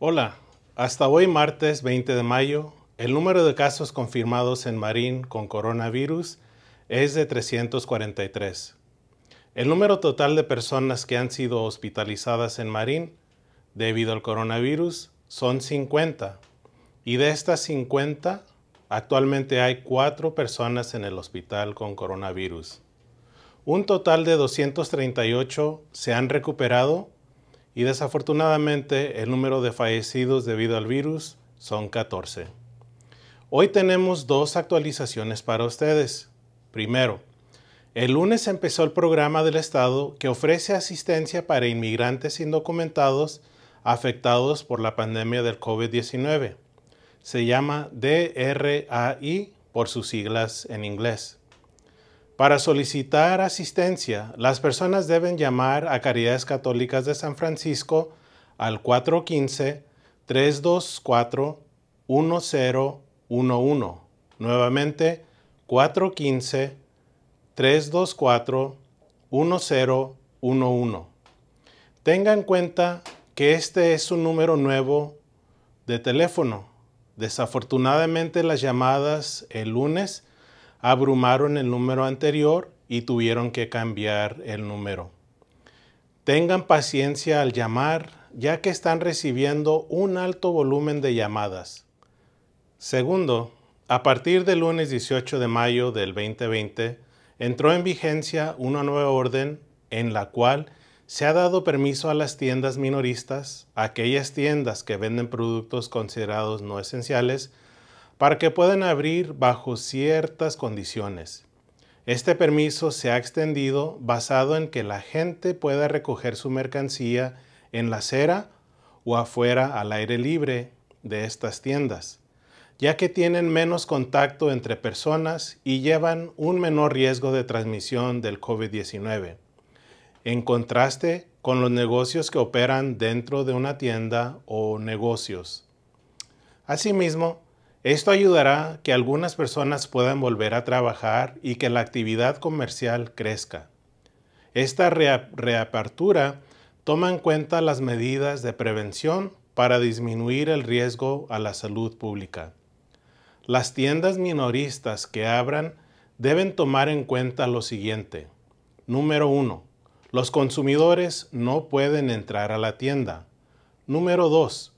Hola, hasta hoy martes 20 de mayo, el número de casos confirmados en Marín con coronavirus es de 343. El número total de personas que han sido hospitalizadas en Marín debido al coronavirus son 50 y de estas 50 actualmente hay 4 personas en el hospital con coronavirus. Un total de 238 se han recuperado y desafortunadamente el número de fallecidos debido al virus son 14. Hoy tenemos dos actualizaciones para ustedes. Primero, el lunes empezó el programa del Estado que ofrece asistencia para inmigrantes indocumentados afectados por la pandemia del COVID-19. Se llama DRAI por sus siglas en inglés. Para solicitar asistencia, las personas deben llamar a Caridades Católicas de San Francisco al 415-324-1011. Nuevamente, 415-324-1011. Tenga en cuenta que este es un número nuevo de teléfono. Desafortunadamente las llamadas el lunes abrumaron el número anterior y tuvieron que cambiar el número. Tengan paciencia al llamar, ya que están recibiendo un alto volumen de llamadas. Segundo, a partir del lunes 18 de mayo del 2020, entró en vigencia una nueva orden en la cual se ha dado permiso a las tiendas minoristas, aquellas tiendas que venden productos considerados no esenciales, para que puedan abrir bajo ciertas condiciones. Este permiso se ha extendido basado en que la gente pueda recoger su mercancía en la acera o afuera al aire libre de estas tiendas, ya que tienen menos contacto entre personas y llevan un menor riesgo de transmisión del COVID-19. En contraste con los negocios que operan dentro de una tienda o negocios. Asimismo, esto ayudará que algunas personas puedan volver a trabajar y que la actividad comercial crezca. Esta reapertura toma en cuenta las medidas de prevención para disminuir el riesgo a la salud pública. Las tiendas minoristas que abran deben tomar en cuenta lo siguiente. Número 1. Los consumidores no pueden entrar a la tienda. Número 2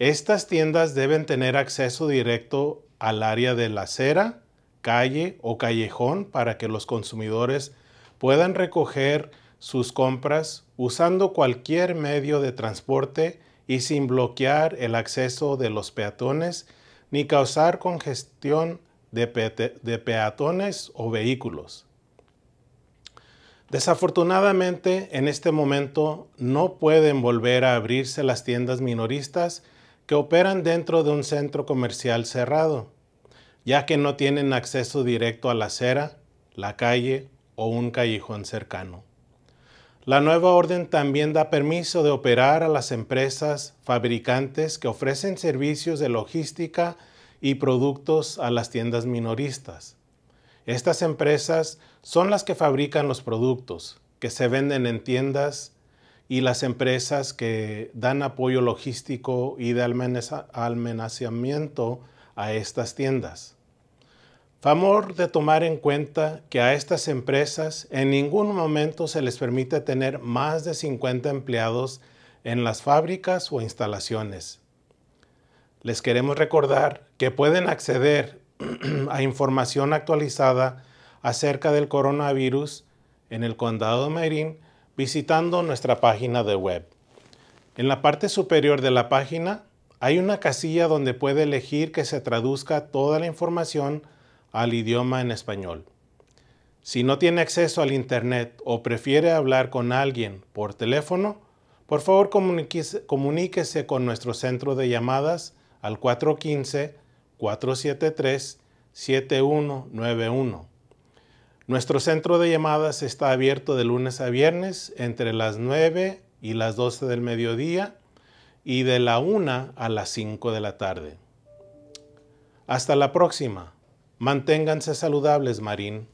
estas tiendas deben tener acceso directo al área de la acera, calle o callejón para que los consumidores puedan recoger sus compras usando cualquier medio de transporte y sin bloquear el acceso de los peatones ni causar congestión de, peatones o vehículos. Desafortunadamente, en este momento no pueden volver a abrirse las tiendas minoristas que operan dentro de un centro comercial cerrado, ya que no tienen acceso directo a la acera, la calle o un callejón cercano. La nueva orden también da permiso de operar a las empresas fabricantes que ofrecen servicios de logística y productos a las tiendas minoristas. Estas empresas son las que fabrican los productos que se venden en tiendas y las empresas que dan apoyo logístico y de almacenamiento a estas tiendas. Favor de tomar en cuenta que a estas empresas en ningún momento se les permite tener más de 50 empleados en las fábricas o instalaciones. Les queremos recordar que pueden acceder a información actualizada acerca del coronavirus en el condado de Marin visitando nuestra página de web. En la parte superior de la página hay una casilla donde puede elegir que se traduzca toda la información al idioma en español. Si no tiene acceso al Internet o prefiere hablar con alguien por teléfono, por favor comuníquese, con nuestro centro de llamadas al 415-473-7191 nuestro centro de llamadas está abierto de lunes a viernes entre las 9 y las 12 del mediodía y de la 1 a las 5 de la tarde. Hasta la próxima. Manténganse saludables, Marín.